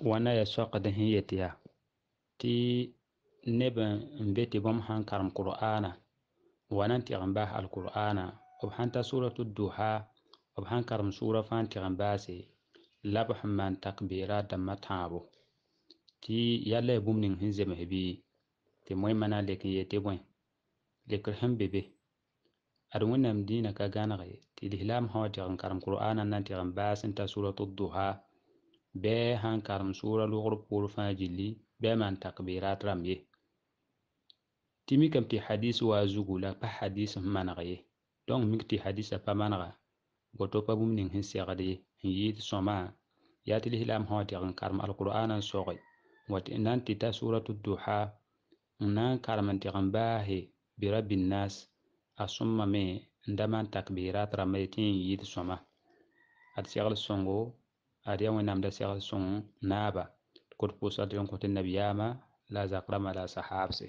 wana ya soka da yet yaa Ti! Neban mbeti be han karam Kur'ana! qur'ana wana ti gamba al baas alqur'ana ta suratu duha b sãn karem suura fãa n tɩg n la b sẽn maan ya ning sẽn zems bɩ tɩ moẽmã na n lek n yetɩ ka gãnege tɩ ti wa tɩg n karem qur'ana ta suratu duha bɩ sãn karem sʋʋra logr poor fãa gilli bɩ maan takbirat rãmb ye tɩ mikame tɩ wa waa zugu la pa hadis n maneg ye donc mik tɩ hadisa pa manega woto pa bũmb ning sẽn segd ye n yɩɩd sõma yaa tɩ lislaam sã wa tɩg n karem alkʋraana n soge wat n na n tɩta suratu duha n na n karem n tɩg n baase bɩ rabinnas a sõmame n da maan takbirat rãmba ye tɩ n yɩɩd sõma ad yaa wẽnnaam da segl sõng naaba d kot pʋʋsg tɩ tõnd kõ tɩ nabiyaama la a la a sahaabse